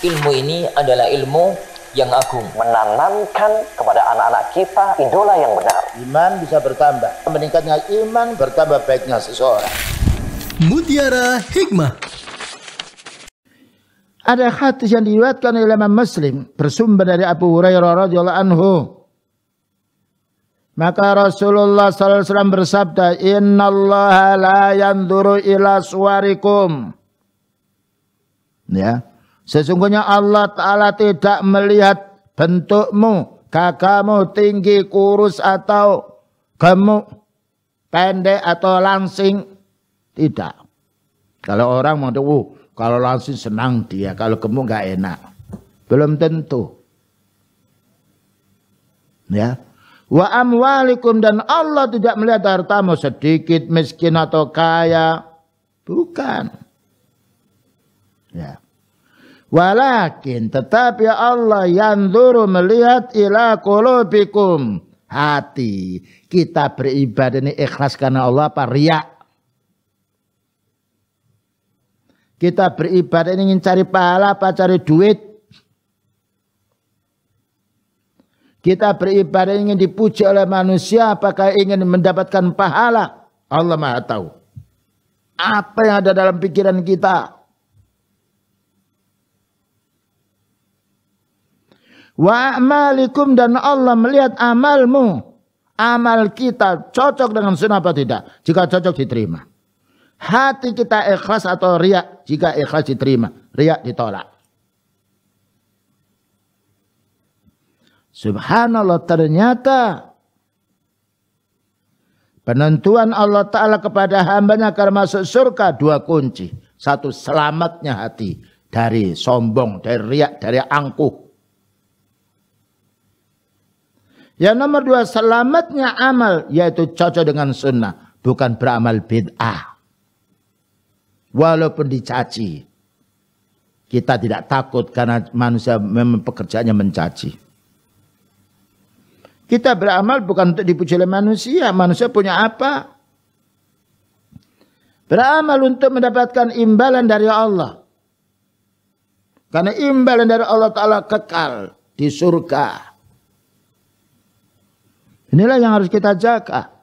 ilmu ini adalah ilmu yang agung. Menanamkan kepada anak-anak kita idola yang benar. Iman bisa bertambah. Meningkatnya iman bertambah baiknya seseorang. Mutiara Hikmah ada hadis yang diriwayatkan oleh Imam Muslim bersumber dari Abu Hurairah radhiyallahu anhu. Maka Rasulullah SAW bersabda, Inna Allah la yanduru ila suarikum. Ya. Sesungguhnya Allah Ta'ala tidak melihat bentukmu, kakamu tinggi, kurus atau gemuk, pendek atau langsing. Tidak. Kalau orang mau oh, kalau langsing senang dia, kalau gemuk gak enak. Belum tentu. Ya. Wa amwalikum dan Allah tidak melihat hartamu sedikit, miskin atau kaya. Bukan. Ya. Walakin tetapi ya Allah yang dulu melihat ila kulubikum hati. Kita beribadah ini ikhlas karena Allah apa riak. Kita beribadah ini ingin cari pahala apa cari duit. Kita beribadah ini ingin dipuji oleh manusia apakah ingin mendapatkan pahala. Allah maha tahu. Apa yang ada dalam pikiran kita. Wa amalikum dan Allah melihat amalmu. Amal kita cocok dengan sunnah apa tidak? Jika cocok diterima. Hati kita ikhlas atau riak? Jika ikhlas diterima. Riak ditolak. Subhanallah ternyata penentuan Allah Ta'ala kepada hambanya agar masuk surga dua kunci. Satu selamatnya hati dari sombong, dari riak, dari angkuh. Yang nomor dua selamatnya amal yaitu cocok dengan sunnah. Bukan beramal bid'ah. Walaupun dicaci. Kita tidak takut karena manusia memang pekerjaannya mencaci. Kita beramal bukan untuk dipuji oleh manusia. Manusia punya apa? Beramal untuk mendapatkan imbalan dari Allah. Karena imbalan dari Allah Ta'ala kekal di surga. Inilah yang harus kita jaga.